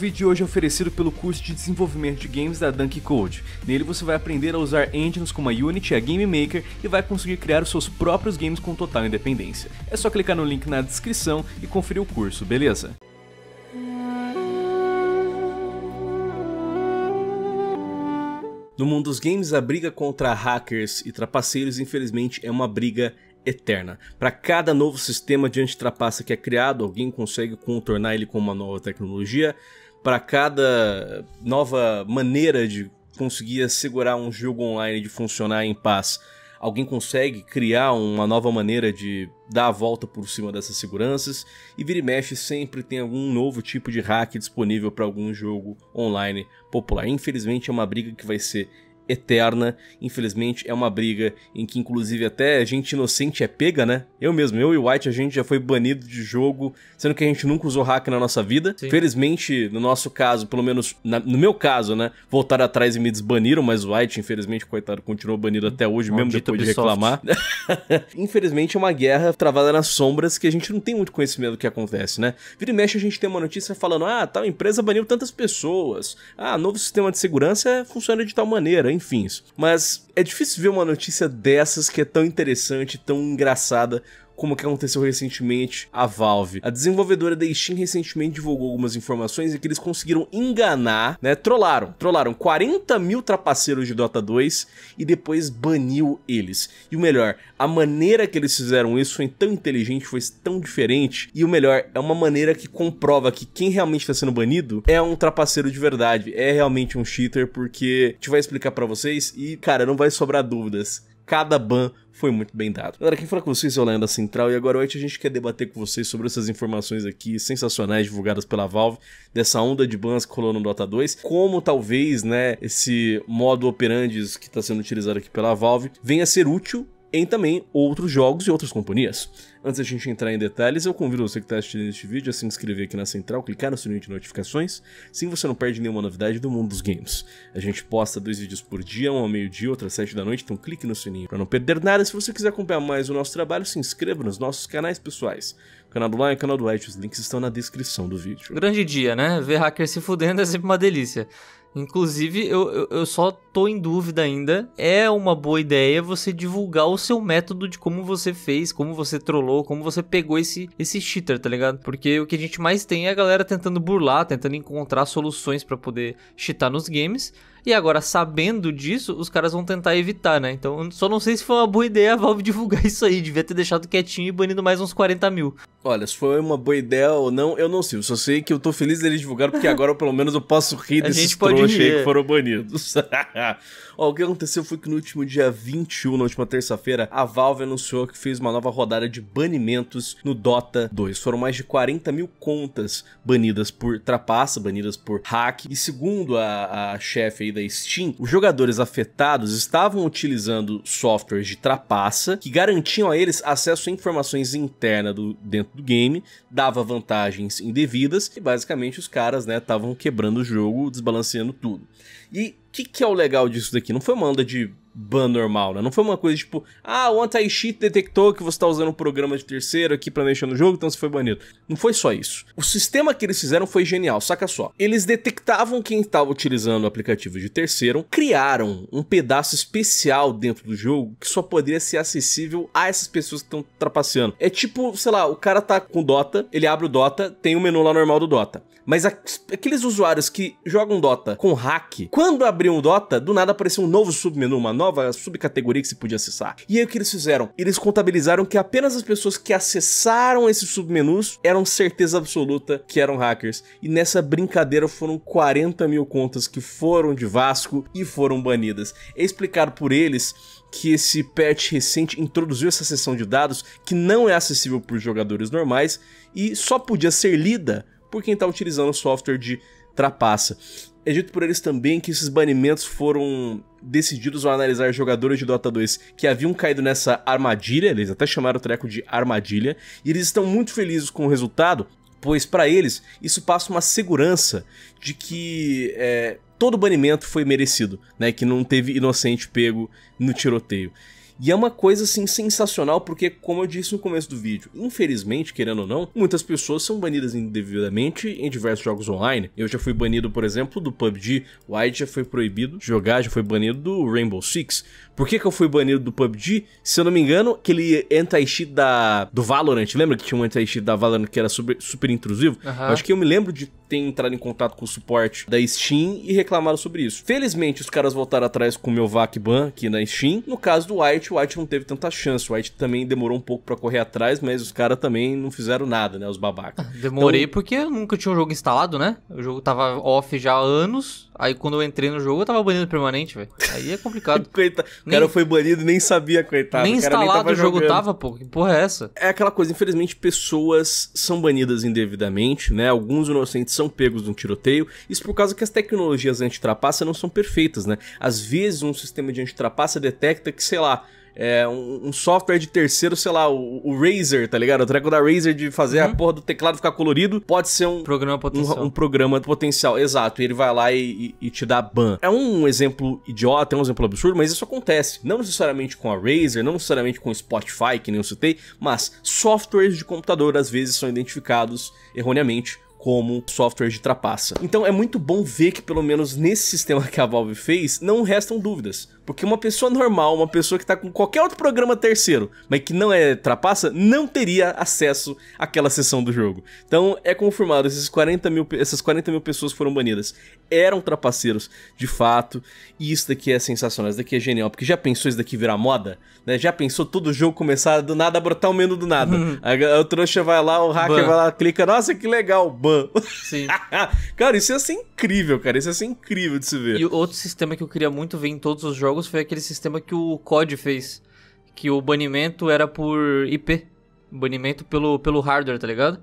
O vídeo de hoje é oferecido pelo curso de desenvolvimento de games da Dunk Code. Nele você vai aprender a usar engines como a Unity e a Game Maker e vai conseguir criar os seus próprios games com total independência. É só clicar no link na descrição e conferir o curso, beleza? No mundo dos games, a briga contra hackers e trapaceiros, infelizmente, é uma briga eterna. Para cada novo sistema de antitrapaça que é criado, alguém consegue contornar ele com uma nova tecnologia, para cada nova maneira de conseguir assegurar um jogo online de funcionar em paz, alguém consegue criar uma nova maneira de dar a volta por cima dessas seguranças, e vira e mexe sempre tem algum novo tipo de hack disponível para algum jogo online popular. Infelizmente é uma briga que vai ser eterna. Infelizmente, é uma briga em que, inclusive, até gente inocente é pega, né? Eu mesmo, eu e White, a gente já foi banido de jogo, sendo que a gente nunca usou hack na nossa vida. Sim. Felizmente, no nosso caso, pelo menos na, no meu caso, né? Voltaram atrás e me desbaniram, mas o White, infelizmente, coitado, continuou banido até hoje, Maldito mesmo depois Ubisoft. de reclamar. infelizmente, é uma guerra travada nas sombras que a gente não tem muito conhecimento do que acontece, né? Vira e mexe, a gente tem uma notícia falando: ah, tal empresa baniu tantas pessoas, ah, novo sistema de segurança funciona de tal maneira, fins. Mas é difícil ver uma notícia dessas que é tão interessante, tão engraçada, como que aconteceu recentemente a Valve. A desenvolvedora da Steam recentemente divulgou algumas informações e que eles conseguiram enganar, né, trollaram, trollaram 40 mil trapaceiros de Dota 2 e depois baniu eles. E o melhor, a maneira que eles fizeram isso foi tão inteligente, foi tão diferente, e o melhor, é uma maneira que comprova que quem realmente está sendo banido é um trapaceiro de verdade, é realmente um cheater, porque a gente vai explicar para vocês e, cara, não vai sobrar dúvidas cada ban foi muito bem dado. Galera, quem fala com vocês é o Lenda Central e agora é hoje a gente quer debater com vocês sobre essas informações aqui sensacionais divulgadas pela Valve, dessa onda de bans que rolou no Dota 2, como talvez, né, esse modo operandi que está sendo utilizado aqui pela Valve venha a ser útil em também outros jogos e outras companhias. Antes da gente entrar em detalhes, eu convido você que está assistindo este vídeo a se inscrever aqui na central, clicar no sininho de notificações, assim você não perde nenhuma novidade do mundo dos games. A gente posta dois vídeos por dia, um ao meio-dia, outro às sete da noite, então clique no sininho para não perder nada. Se você quiser acompanhar mais o nosso trabalho, se inscreva nos nossos canais pessoais. O canal do Lion e o canal do White, os links estão na descrição do vídeo. Grande dia, né? Ver hackers se fudendo é sempre uma delícia. Inclusive, eu, eu, eu só tô em dúvida ainda, é uma boa ideia você divulgar o seu método de como você fez, como você trollou, como você pegou esse, esse cheater, tá ligado? Porque o que a gente mais tem é a galera tentando burlar, tentando encontrar soluções para poder cheatar nos games. E agora, sabendo disso, os caras vão tentar evitar, né? Então, só não sei se foi uma boa ideia a Valve divulgar isso aí. Devia ter deixado quietinho e banido mais uns 40 mil. Olha, se foi uma boa ideia ou não, eu não sei. Eu só sei que eu tô feliz deles divulgar, porque agora, pelo menos, eu posso rir desses trouxas aí que é. foram banidos. Ah, ó, o que aconteceu foi que no último dia 21, na última terça-feira, a Valve anunciou que fez uma nova rodada de banimentos no Dota 2. Foram mais de 40 mil contas banidas por trapaça, banidas por hack. E segundo a, a chefe aí da Steam, os jogadores afetados estavam utilizando softwares de trapaça que garantiam a eles acesso a informações internas do, dentro do game, dava vantagens indevidas e basicamente os caras, né, estavam quebrando o jogo, desbalanceando tudo. E que, que é o legal disso daqui? Não foi uma onda de ban normal, né? Não foi uma coisa tipo, ah, o anti-cheat detectou que você está usando um programa de terceiro aqui para mexer no jogo, então você foi banido. Não foi só isso. O sistema que eles fizeram foi genial, saca só. Eles detectavam quem estava utilizando o aplicativo de terceiro, criaram um pedaço especial dentro do jogo que só poderia ser acessível a essas pessoas que estão trapaceando. É tipo, sei lá, o cara tá com Dota, ele abre o Dota, tem o um menu lá normal do Dota. Mas aqueles usuários que jogam Dota com hack, quando abriam o Dota, do nada apareceu um novo submenu, uma nova subcategoria que se podia acessar. E aí o que eles fizeram? Eles contabilizaram que apenas as pessoas que acessaram esses submenus eram certeza absoluta que eram hackers. E nessa brincadeira foram 40 mil contas que foram de Vasco e foram banidas. É explicado por eles que esse patch recente introduziu essa seção de dados que não é acessível por jogadores normais e só podia ser lida por quem está utilizando o software de trapassa. É dito por eles também que esses banimentos foram decididos ao analisar jogadores de Dota 2 que haviam caído nessa armadilha, eles até chamaram o treco de armadilha, e eles estão muito felizes com o resultado, pois para eles isso passa uma segurança de que é, todo banimento foi merecido, né? Que não teve inocente pego no tiroteio. E é uma coisa assim sensacional porque, como eu disse no começo do vídeo, infelizmente, querendo ou não, muitas pessoas são banidas indevidamente em diversos jogos online. Eu já fui banido, por exemplo, do PUBG, o White já foi proibido de jogar, já foi banido do Rainbow Six. Por que, que eu fui banido do PUBG? Se eu não me engano, aquele anti-cheat da do Valorant, lembra que tinha um anti-cheat da Valorant que era super, super intrusivo? Uhum. Acho que eu me lembro de tem entrado em contato com o suporte da Steam e reclamaram sobre isso. Felizmente, os caras voltaram atrás com o meu VAC ban aqui na Steam. No caso do White, o White não teve tanta chance. O White também demorou um pouco para correr atrás, mas os caras também não fizeram nada, né? Os babacas. Ah, demorei então... porque eu nunca tinha um jogo instalado, né? O jogo tava off já há anos. Aí quando eu entrei no jogo, eu tava banido permanente, velho. Aí é complicado. Nem... O cara foi banido e nem sabia, coitado. Nem instalado nem o jogo tava, pô. Que porra é essa? É aquela coisa, infelizmente, pessoas são banidas indevidamente, né? Alguns inocentes são pegos num tiroteio. Isso por causa que as tecnologias antitrapaça não são perfeitas, né? Às vezes um sistema de antitrapaça detecta que, sei lá, é, um, um, software de terceiro, sei lá, o, o Razer, tá ligado? O treco da Razer de fazer uhum. a porra do teclado ficar colorido, pode ser um programa potencial. Um, um programa potencial, exato. E ele vai lá e, e, e, te dá ban. É um exemplo idiota, é um exemplo absurdo, mas isso acontece. Não necessariamente com a Razer, não necessariamente com o Spotify, que nem eu citei, mas softwares de computador às vezes são identificados erroneamente como software de trapaça. Então é muito bom ver que pelo menos nesse sistema que a Valve fez, não restam dúvidas. Porque uma pessoa normal, uma pessoa que tá com qualquer outro programa terceiro, mas que não é trapaça, não teria acesso àquela sessão do jogo. Então é confirmado, esses 40 mil, essas 40 mil pessoas foram banidas. Eram trapaceiros, de fato. E isso daqui é sensacional, isso daqui é genial. Porque já pensou isso daqui virar moda? Né? Já pensou todo jogo começar do nada a brotar o um menu do nada? Uhum. A, trouxa vai lá, o hacker ban. vai lá, clica, nossa que legal, ban. Sim. Cara, isso é sim incrível, cara. Isso é ia assim ser incrível de se ver. E outro sistema que eu queria muito ver em todos os jogos foi aquele sistema que o COD fez. Que o banimento era por IP. Banimento pelo, pelo hardware, tá ligado?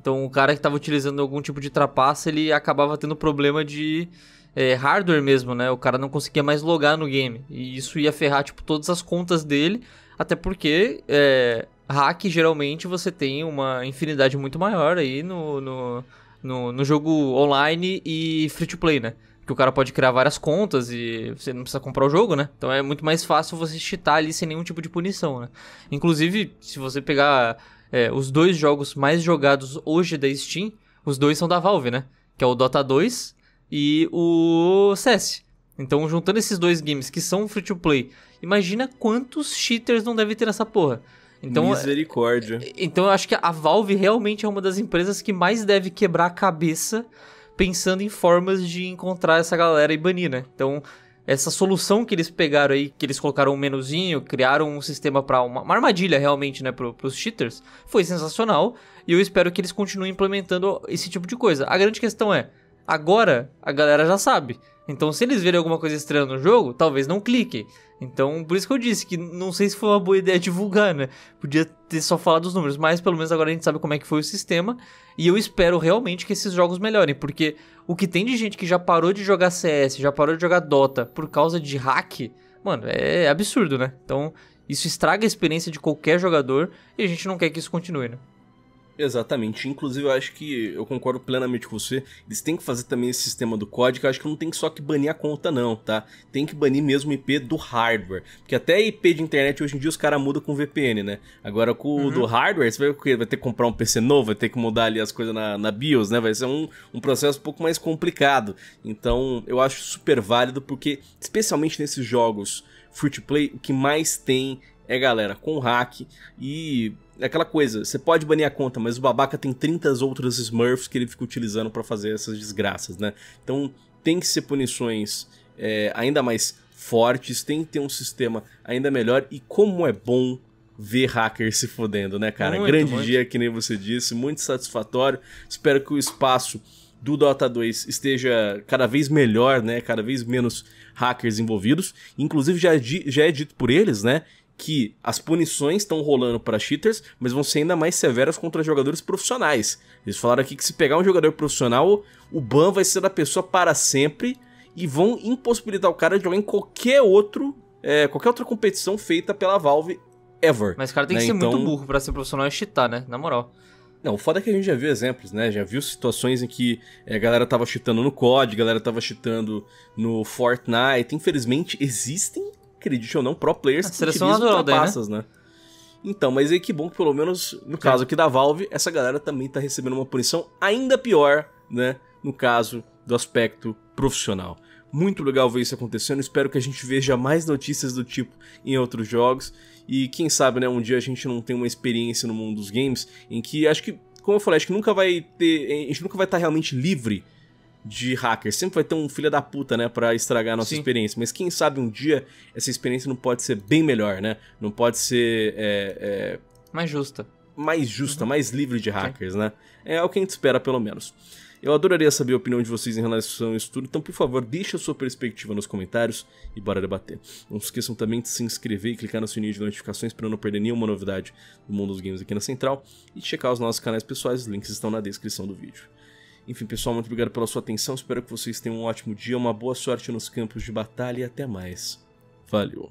Então o cara que tava utilizando algum tipo de trapaça, ele acabava tendo problema de é, hardware mesmo, né? O cara não conseguia mais logar no game. E isso ia ferrar, tipo, todas as contas dele. Até porque é, hack geralmente você tem uma infinidade muito maior aí no, no no, no jogo online e free to play, né? que o cara pode criar várias contas e você não precisa comprar o jogo, né? Então é muito mais fácil você cheatar ali sem nenhum tipo de punição, né? Inclusive, se você pegar é, os dois jogos mais jogados hoje da Steam, os dois são da Valve, né? Que é o Dota 2 e o CS. Então, juntando esses dois games que são free to play, imagina quantos cheaters não deve ter nessa porra. Então, é, Misericórdia. Então eu acho que a Valve realmente é uma das empresas que mais deve quebrar a cabeça pensando em formas de encontrar essa galera e banir, né? Então, essa solução que eles pegaram aí, que eles colocaram um menuzinho, criaram um sistema para uma, uma, armadilha realmente, né, pro, pros cheaters, foi sensacional. E eu espero que eles continuem implementando esse tipo de coisa. A grande questão é, agora a galera já sabe. Então, se eles verem alguma coisa estranha no jogo, talvez não cliquem. Então, por isso que eu disse que não sei se foi uma boa ideia divulgar, né? Podia ter só falado os números, mas pelo menos agora a gente sabe como é que foi o sistema. E eu espero realmente que esses jogos melhorem, porque o que tem de gente que já parou de jogar CS, já parou de jogar Dota por causa de hack, mano, é absurdo, né? Então, isso estraga a experiência de qualquer jogador e a gente não quer que isso continue, né? Exatamente. Inclusive, eu acho que eu concordo plenamente com você. Eles têm que fazer também esse sistema do código. Eu acho que não tem só que banir a conta, não, tá? Tem que banir mesmo o IP do hardware. Porque até IP de internet hoje em dia os caras mudam com VPN, né? Agora com o do uhum. hardware, você vai, vai, ter que comprar um PC novo, vai ter que mudar ali as coisas na, na BIOS, né? Vai ser um, um processo um pouco mais complicado. Então, eu acho super válido, porque, especialmente nesses jogos free to play, o que mais tem é, galera, com hack e aquela coisa, você pode banir a conta, mas o babaca tem 30 outras Smurfs que ele fica utilizando para fazer essas desgraças, né? Então tem que ser punições é, ainda mais fortes, tem que ter um sistema ainda melhor e como é bom ver hackers se fodendo, né, cara? Muito, Grande muito. dia, que nem você disse, muito satisfatório. Espero que o espaço do Dota 2 esteja cada vez melhor, né? Cada vez menos hackers envolvidos. Inclusive, já, é já é dito por eles, né? que as punições estão rolando para cheaters, mas vão ser ainda mais severas contra jogadores profissionais. Eles falaram aqui que se pegar um jogador profissional, o ban vai ser da pessoa para sempre e vão impossibilitar o cara de jogar em qualquer outro, é, qualquer outra competição feita pela Valve ever. Mas o cara tem né? que ser então... muito burro para ser profissional e cheatar, né? Na moral. Não, o foda é que a gente já viu exemplos, né? Já viu situações em que é, a galera tava cheatando no COD, a galera tava cheatando no Fortnite. Infelizmente, existem acredite ou não, pro players que utilizam trapaças, daí, né? né? Então, mas aí é que bom que pelo menos, no caso aqui da Valve, essa galera também tá recebendo uma punição ainda pior, né? No caso do aspecto profissional. Muito legal ver isso acontecendo, espero que a gente veja mais notícias do tipo em outros jogos. E quem sabe, né, um dia a gente não tem uma experiência no mundo dos games em que acho que, como eu falei, acho que nunca vai ter. A gente nunca vai estar tá realmente livre de hacker. Sempre vai ter um filho da puta, né, para estragar a nossa Sim. experiência. Mas quem sabe um dia essa experiência não pode ser bem melhor, né? Não pode ser. É, é... Mais justa. Mais justa, uhum. mais livre de hackers, Sim. né? É, é o que a gente espera, pelo menos. Eu adoraria saber a opinião de vocês em relação a isso tudo, então por favor, deixe a sua perspectiva nos comentários e bora debater. Não se esqueçam também de se inscrever e clicar no sininho de notificações para não perder nenhuma novidade do mundo dos games aqui na Central e checar os nossos canais pessoais, os links estão na descrição do vídeo. Enfim, pessoal, muito obrigado pela sua atenção. Espero que vocês tenham um ótimo dia, uma boa sorte nos campos de batalha e até mais. Valeu!